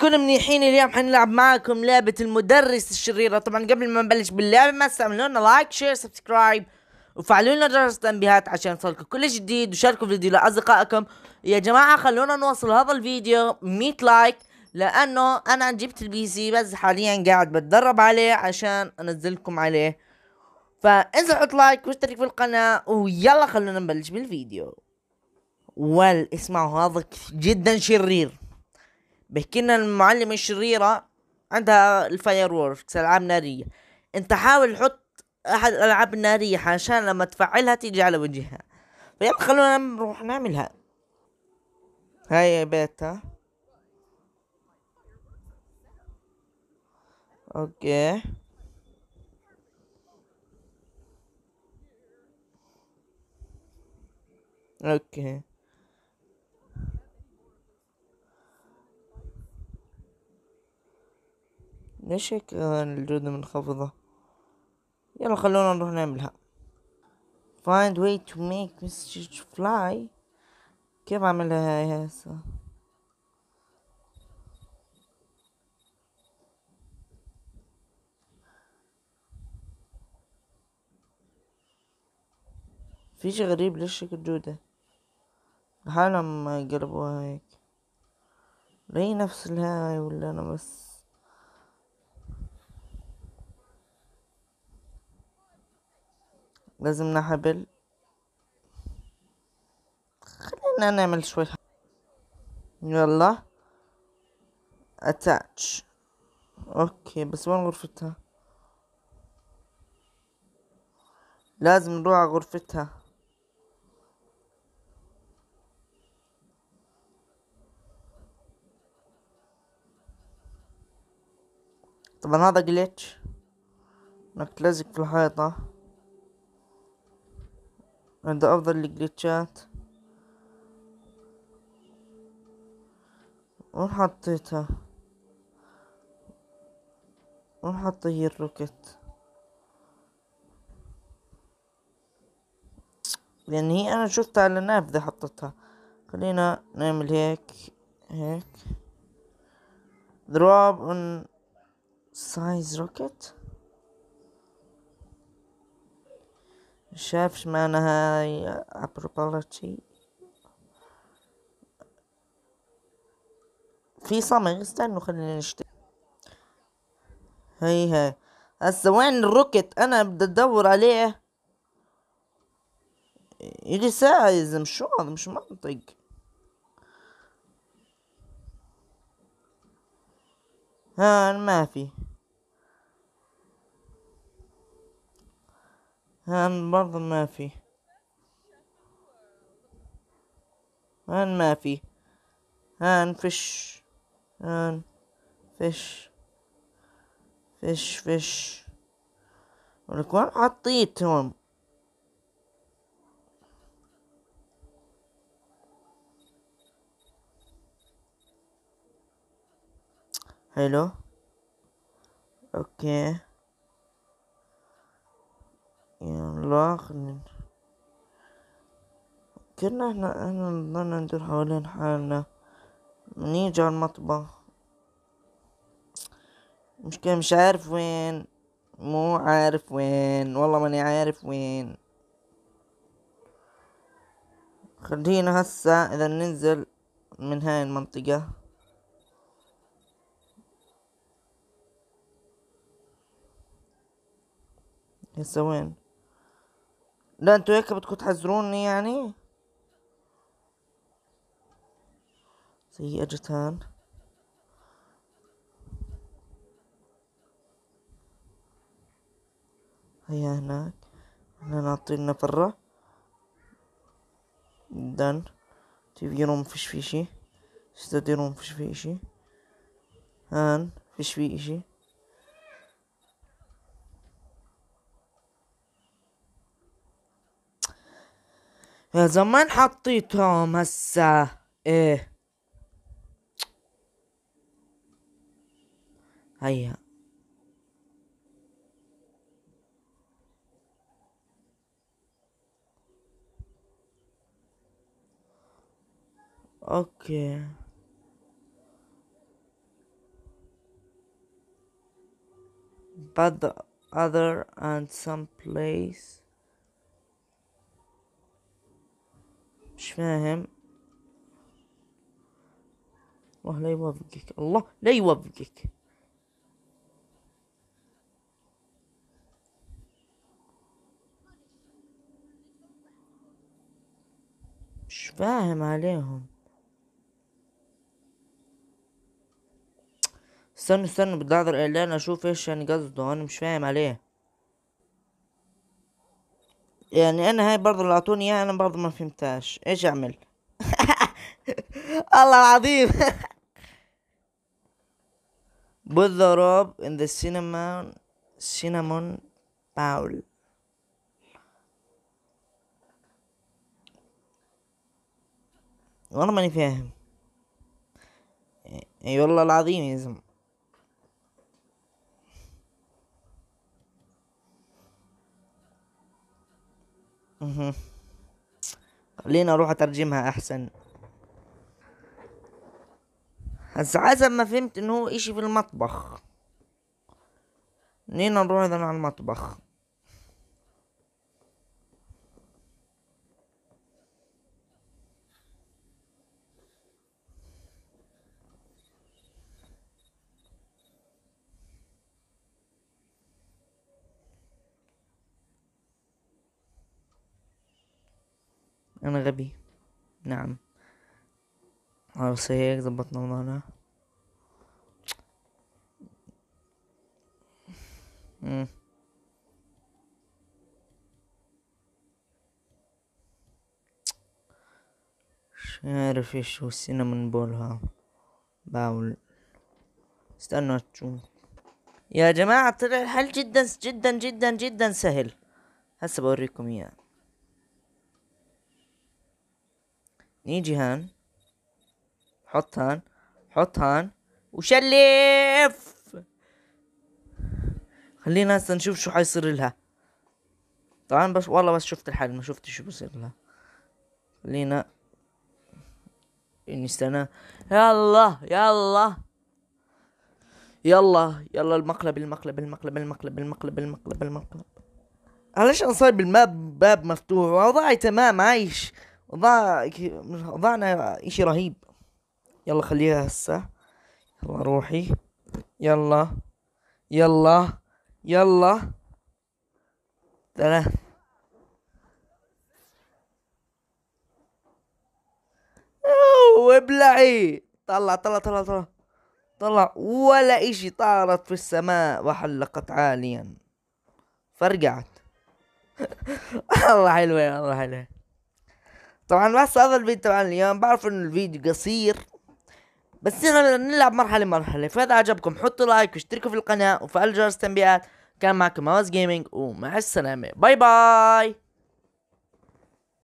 كنا منيحين اليوم حنلعب معاكم لعبة المدرس الشريرة طبعا قبل ما نبلش باللعبة ما تستعملوا لنا لايك شير سبسكرايب وفعلوا لنا جرس التنبيهات عشان يوصلكم كل جديد وشاركوا الفيديو لأصدقائكم يا جماعة خلونا نوصل هذا الفيديو 100 لايك لأنه أنا جبت البي سي بس حاليا قاعد بتدرب عليه عشان أنزلكم عليه فانزل حط لايك واشترك في القناة ويلا خلونا نبلش بالفيديو وال اسمعوا هذا جدا شرير بيحكي لنا المعلمة الشريرة عندها الفاير ووركس العاب نارية انت حاول حط احد الالعاب النارية عشان لما تفعلها تيجي على وجهها فيب خلونا نروح نعملها هاي بيتها بيتا اوكي اوكي ليش هيك الجودة منخفضة يلا خلونا نروح نعملها find way to make message fly كيف اعملها هاي هسه في شي غريب ليش هيك الجودة لحالهم ما يقلبوها هيك ليه نفس الهاي ولا انا بس لازم نحبل خلينا نعمل شوية يلا اتاتش اوكي بس وين غرفتها لازم نروح على غرفتها طبعا هذا جليتش انك تلزق في الحيطة عند افضل الجليتشات ونحطيتها ونحط هي الروكت لان يعني هي انا شفتها على نافذة حطتها خلينا نعمل هيك هيك دروب اون سايز روكت شافش معناها أبروبالتي في صمغ استنوا خلينا نشتري هي هاي هسا وين الروكت انا بدي ادور عليه يجي ساعة يزم شو هذا مش منطق ها ما في هان برضه ما في هان ما في هان فيش هان فيش فيش فيش ولك وين حطيتهم حلو اوكي الآخرين كنا احنا احنا ضلنا ندور حوالين حالنا نيجي على المطبخ مش كان مش عارف وين مو عارف وين والله ماني عارف وين خلينا هسا اذا ننزل من هاي المنطقة هسا وين لا انتوا هيك بدكم تحذروني يعني سيئة جتان هيا هناك هنا لنا فرة دن تيفي مفيش فيش في شي ستدي روم فيش في شي هان فيش في اشي زمان حطيتهم هسا ايه هيا اوكي but the other and some place مش فاهم الله لا يوفقك الله لا يوفقك مش فاهم عليهم استنوا استنوا بدي اعذر اعلان اشوف ايش يعني قصده انا مش فاهم عليه يعني انا هاي برضه اللي اعطوني اياها انا برضه ما فهمتهاش ايش اعمل الله العظيم Put the rope in the cinnamon cinnamon bowl. والله ماني فاهم اي والله العظيم يا زلمه خلينا اروح اترجمها احسن هسا حسب ما فهمت ان هو اشي في المطبخ منين نروح اذا على المطبخ أنا غبي نعم خلاص هيك ظبطنا وضعنا مش عارف ايش هو السينامون بول ها باول استنوا تشوف يا جماعة طلع الحل جدا جدا جدا جدا سهل هسه بوريكم اياه نيجي هان حط هان حط هان وشلف خلينا هسه نشوف شو حيصير لها طبعا بس والله بس شفت الحل ما شفت شو بصير لها خلينا نستنى يلا يلا يلا يلا المقلب المقلب المقلب المقلب المقلب المقلب المقلب علشان صايب الماب باب مفتوح وضعي تمام عايش ضاع ضعنا اشي رهيب يلا خليها هسه يلا روحي يلا يلا يلا ثلاث ابلعي طلع طلع طلع طلع طلع ولا اشي طارت في السماء وحلقت عاليا فرقعت الله حلوة الله حلوة طبعا بس هذا الفيديو تبع اليوم بعرف انه الفيديو قصير بس نلعب مرحلة مرحلة فإذا عجبكم حطوا لايك واشتركوا في القناة وفعلوا جرس التنبيهات كان معكم هواز جيمنج ومع السلامة باي باي